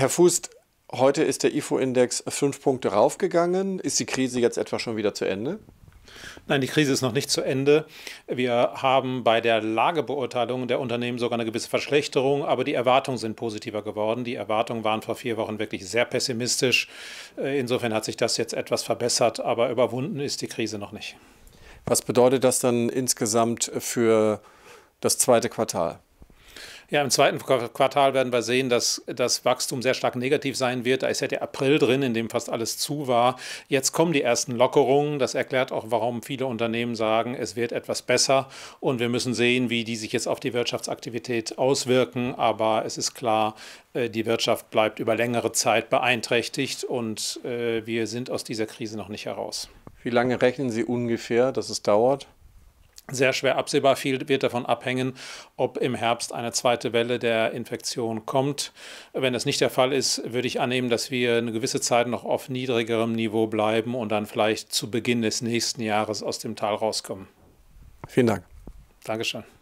Herr Fust, heute ist der IFO-Index fünf Punkte raufgegangen. Ist die Krise jetzt etwa schon wieder zu Ende? Nein, die Krise ist noch nicht zu Ende. Wir haben bei der Lagebeurteilung der Unternehmen sogar eine gewisse Verschlechterung, aber die Erwartungen sind positiver geworden. Die Erwartungen waren vor vier Wochen wirklich sehr pessimistisch. Äh, insofern hat sich das jetzt etwas verbessert, aber überwunden ist die Krise noch nicht. Was bedeutet das dann insgesamt für das zweite Quartal? Ja, im zweiten Quartal werden wir sehen, dass das Wachstum sehr stark negativ sein wird. Da ist ja der April drin, in dem fast alles zu war. Jetzt kommen die ersten Lockerungen. Das erklärt auch, warum viele Unternehmen sagen, es wird etwas besser. Und wir müssen sehen, wie die sich jetzt auf die Wirtschaftsaktivität auswirken. Aber es ist klar, äh, die Wirtschaft bleibt über längere Zeit beeinträchtigt und äh, wir sind aus dieser Krise noch nicht heraus. Wie lange rechnen Sie ungefähr, dass es dauert? sehr schwer absehbar. Viel wird davon abhängen, ob im Herbst eine zweite Welle der Infektion kommt. Wenn das nicht der Fall ist, würde ich annehmen, dass wir eine gewisse Zeit noch auf niedrigerem Niveau bleiben und dann vielleicht zu Beginn des nächsten Jahres aus dem Tal rauskommen. Vielen Dank. Dankeschön.